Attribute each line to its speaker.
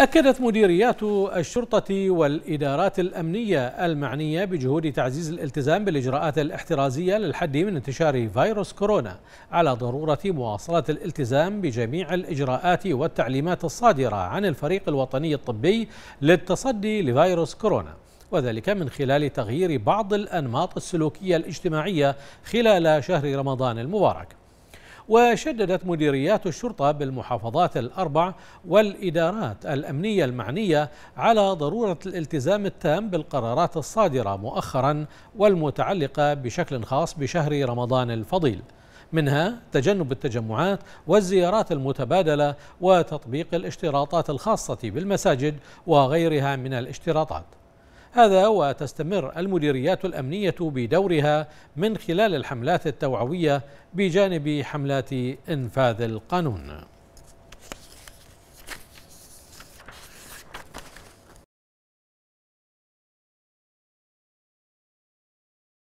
Speaker 1: أكدت مديريات الشرطة والإدارات الأمنية المعنية بجهود تعزيز الالتزام بالإجراءات الاحترازية للحد من انتشار فيروس كورونا على ضرورة مواصلة الالتزام بجميع الإجراءات والتعليمات الصادرة عن الفريق الوطني الطبي للتصدي لفيروس كورونا وذلك من خلال تغيير بعض الأنماط السلوكية الاجتماعية خلال شهر رمضان المبارك وشددت مديريات الشرطة بالمحافظات الأربع والإدارات الأمنية المعنية على ضرورة الالتزام التام بالقرارات الصادرة مؤخرا والمتعلقة بشكل خاص بشهر رمضان الفضيل منها تجنب التجمعات والزيارات المتبادلة وتطبيق الاشتراطات الخاصة بالمساجد وغيرها من الاشتراطات هذا وتستمر المديريات الأمنية بدورها من خلال الحملات التوعوية بجانب حملات إنفاذ القانون